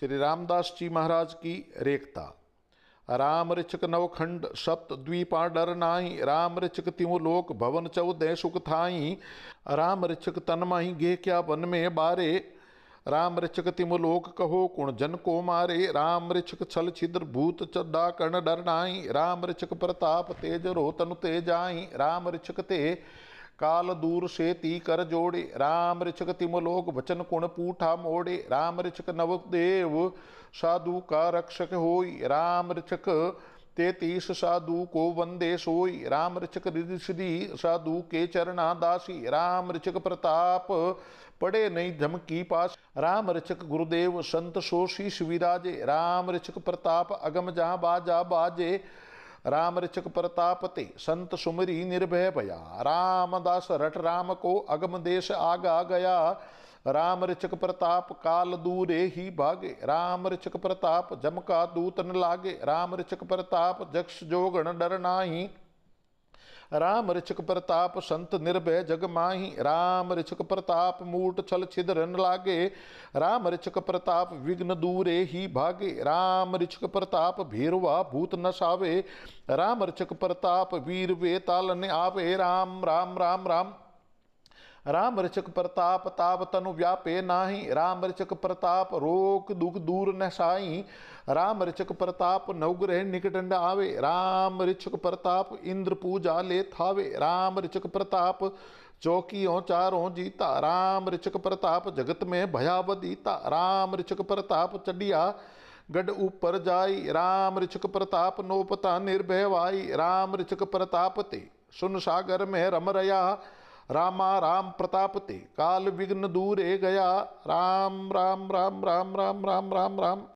श्री रामदास जी महाराज की रेखता राम रिचक नवखंड सप्त द्वीपा डर नाई राम रिचक तिहु लोक भवन चौदय सुख थाई राम रिचक तनमाही गे क्या वन में बारे राम रिचक तिम लोक कहो कुण जन को मारे राम रिचक छल छिद्र भूत चड्डा कर्ण डर नाई राम रिचक प्रताप तेज रोतनु तेजाई राम रिचक ते काल दूर से ती कर जोड़े राम ऋषक तिमलोक वचन कुण पूठा मोड़े राम ऋषक नवदेव साधु का रक्षक होय राम ऋषक तेतीस साधु को वंदे सोई राम ऋचक ऋषि साधु के चरणा दासी राम ऋचक प्रताप पड़े नहीं धमकी पास राम ऋचक गुरुदेव संत सोशी शिविराजे राम ऋचक प्रताप अगम जहाँ बाजा बाजे राम रिचक प्रतापते संत सुमरी निर्भय भया रामदास रट राम को अगम देश आगा गया राम रिचक प्रताप काल दूरे ही भागे राम रिचक प्रताप जमका दूतन लागे राम रिचक प्रताप जक्ष जोगण डर नाही राम रिछक प्रताप संत निर्भय जग माही राम रिछक प्रताप मूट छल छिद रन लागे राम रिछक प्रताप विघ्न दूरे ही भागे राम रिछक प्रताप भेरवा भूत नशावे राम रिछक प्रताप वीर वे ताल ने आवे राम राम राम, राम राम रचक प्रताप ताप तनु व्यापे नाही राम रचक प्रताप रोक दुख दूर न साई राम रचक प्रताप नवग्रह निकटंड आवे राम रचक प्रताप इंद्र पूजा ले थावे राम रचक प्रताप चौकियों चारों जीता राम रचक प्रताप जगत में भयाव दीता राम रचक प्रताप चढ़िया गड ऊपर जाई राम रचक प्रताप नोपता निर्भय वाई राम रचक प्रताप ते सुन सागर में रम रया रामा राम प्रतापते काल विघ्न दूरे गया राम राम राम राम राम राम राम राम